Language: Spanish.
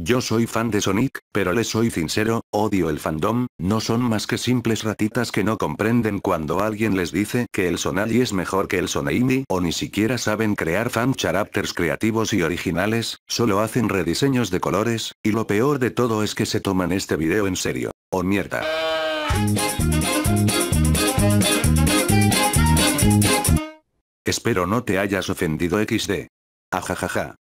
Yo soy fan de Sonic, pero le soy sincero, odio el fandom, no son más que simples ratitas que no comprenden cuando alguien les dice que el Sonali es mejor que el Sonaimi o ni siquiera saben crear fan characters creativos y originales, solo hacen rediseños de colores, y lo peor de todo es que se toman este video en serio. ¡Oh mierda! Espero no te hayas ofendido XD. Ajajaja.